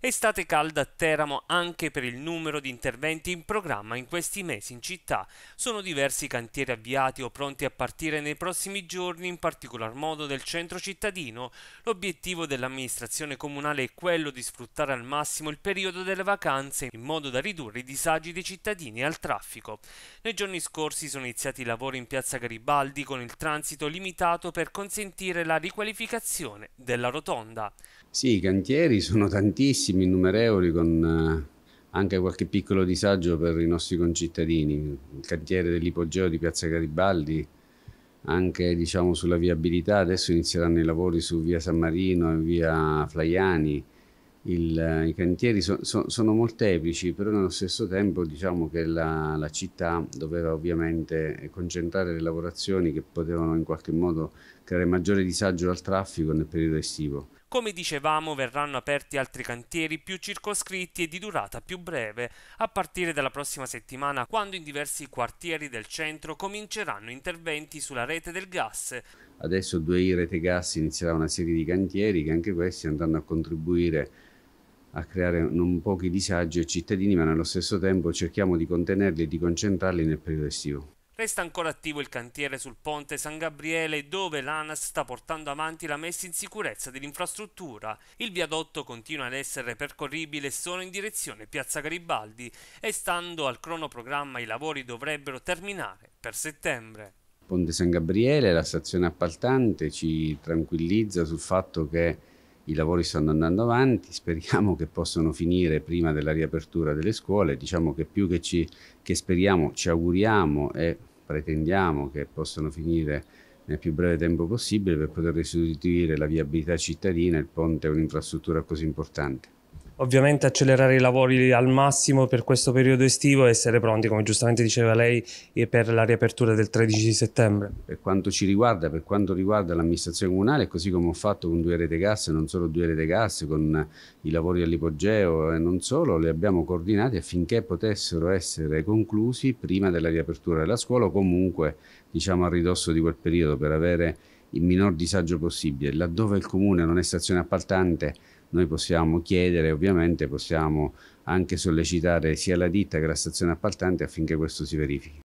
Estate calda a Teramo anche per il numero di interventi in programma in questi mesi in città. Sono diversi cantieri avviati o pronti a partire nei prossimi giorni, in particolar modo del centro cittadino. L'obiettivo dell'amministrazione comunale è quello di sfruttare al massimo il periodo delle vacanze in modo da ridurre i disagi dei cittadini al traffico. Nei giorni scorsi sono iniziati i lavori in piazza Garibaldi con il transito limitato per consentire la riqualificazione della rotonda. Sì, i cantieri sono tantissimi, innumerevoli, con eh, anche qualche piccolo disagio per i nostri concittadini. Il cantiere dell'ipogeo di Piazza Garibaldi, anche diciamo, sulla viabilità, adesso inizieranno i lavori su via San Marino e via Flaiani. Il, eh, I cantieri so, so, sono molteplici, però nello stesso tempo diciamo che la, la città doveva ovviamente concentrare le lavorazioni che potevano in qualche modo creare maggiore disagio al traffico nel periodo estivo. Come dicevamo, verranno aperti altri cantieri più circoscritti e di durata più breve, a partire dalla prossima settimana, quando in diversi quartieri del centro cominceranno interventi sulla rete del gas. Adesso 2i Rete Gas inizierà una serie di cantieri che anche questi andranno a contribuire a creare non pochi disagi ai cittadini, ma nello stesso tempo cerchiamo di contenerli e di concentrarli nel periodo estivo. Resta ancora attivo il cantiere sul ponte San Gabriele dove l'ANAS sta portando avanti la messa in sicurezza dell'infrastruttura. Il viadotto continua ad essere percorribile solo in direzione Piazza Garibaldi e stando al cronoprogramma i lavori dovrebbero terminare per settembre. Ponte San Gabriele, la stazione appaltante, ci tranquillizza sul fatto che i lavori stanno andando avanti, speriamo che possano finire prima della riapertura delle scuole, diciamo che più che, ci, che speriamo, ci auguriamo e pretendiamo che possano finire nel più breve tempo possibile per poter restituire la viabilità cittadina, il ponte è un'infrastruttura così importante. Ovviamente accelerare i lavori al massimo per questo periodo estivo e essere pronti, come giustamente diceva lei, per la riapertura del 13 settembre. Per quanto ci riguarda, per quanto riguarda l'amministrazione comunale, così come ho fatto con due rete gas, non solo due rete gas, con i lavori all'ipogeo e non solo, li abbiamo coordinati affinché potessero essere conclusi prima della riapertura della scuola o comunque diciamo, a ridosso di quel periodo per avere il minor disagio possibile. Laddove il comune non è stazione appaltante noi possiamo chiedere, ovviamente possiamo anche sollecitare sia la ditta che la stazione appaltante affinché questo si verifichi.